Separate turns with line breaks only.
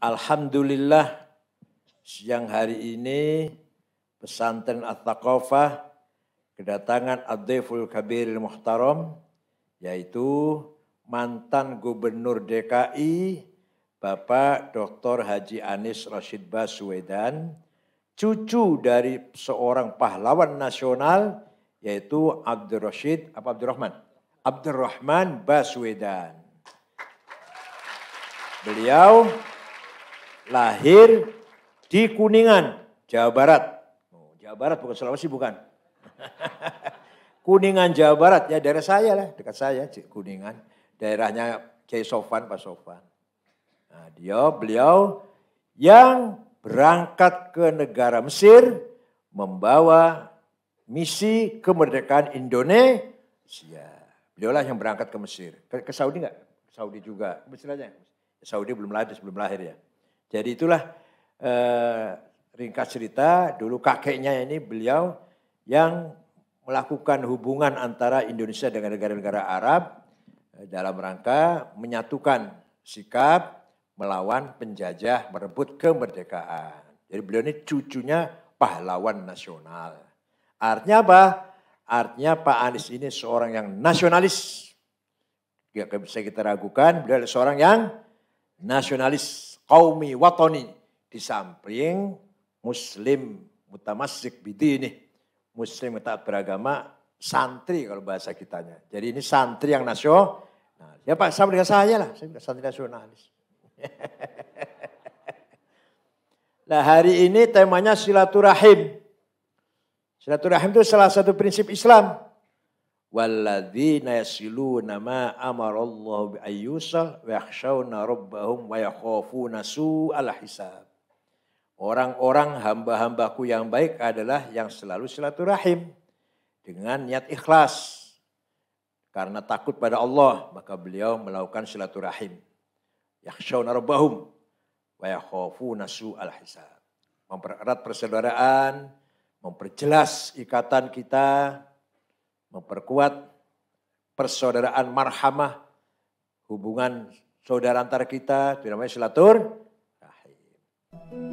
Alhamdulillah siang hari ini pesantren At-Taqafah kedatangan Abdul Kabir Kabiril yaitu mantan Gubernur DKI Bapak Dr. Haji Anies Rashid Baswedan, cucu dari seorang pahlawan nasional yaitu Abdul Rashid apa Abdurrahman? Abdurrahman Baswedan. Beliau lahir di Kuningan, Jawa Barat. Oh, Jawa Barat bukan Sulawesi bukan. Kuningan Jawa Barat ya daerah saya lah, dekat saya Kuningan. Daerahnya Kiai Sofan, Pak Sofan. Nah, dia beliau yang berangkat ke negara Mesir membawa misi kemerdekaan Indonesia. Beliau lah yang berangkat ke Mesir. Ke, ke Saudi enggak? Saudi juga. Mesir aja. Saudi belum lahir, belum lahir ya. Jadi itulah eh, ringkas cerita dulu kakeknya ini beliau yang melakukan hubungan antara Indonesia dengan negara-negara Arab eh, dalam rangka menyatukan sikap melawan penjajah merebut kemerdekaan. Jadi beliau ini cucunya pahlawan nasional. Artinya apa? Artinya Pak Anies ini seorang yang nasionalis. Tidak bisa kita ragukan, beliau adalah seorang yang nasionalis kaumi watoni. Di samping muslim bidi bidini. Muslim yang beragama, santri kalau bahasa kitanya. Jadi ini santri yang nasional. Nah, ya Pak, sama dengan saya lah. Saya juga santri nasionalis. nah hari ini temanya silaturahim. Silaturahim itu salah satu prinsip Islam walladzina yasiluna ma amarallahu bi ayyusa wa yakhshawna rabbahum wa yakhafuna su'al hisab. Orang-orang hamba-hambaku yang baik adalah yang selalu silaturahim dengan niat ikhlas. Karena takut pada Allah, maka beliau melakukan silaturahim. Yakhshawna rabbahum wa yakhafuna su'al hisab. Mempererat persaudaraan, memperjelas ikatan kita, memperkuat persaudaraan marhamah, hubungan saudara antara kita, dinamanya silatur you.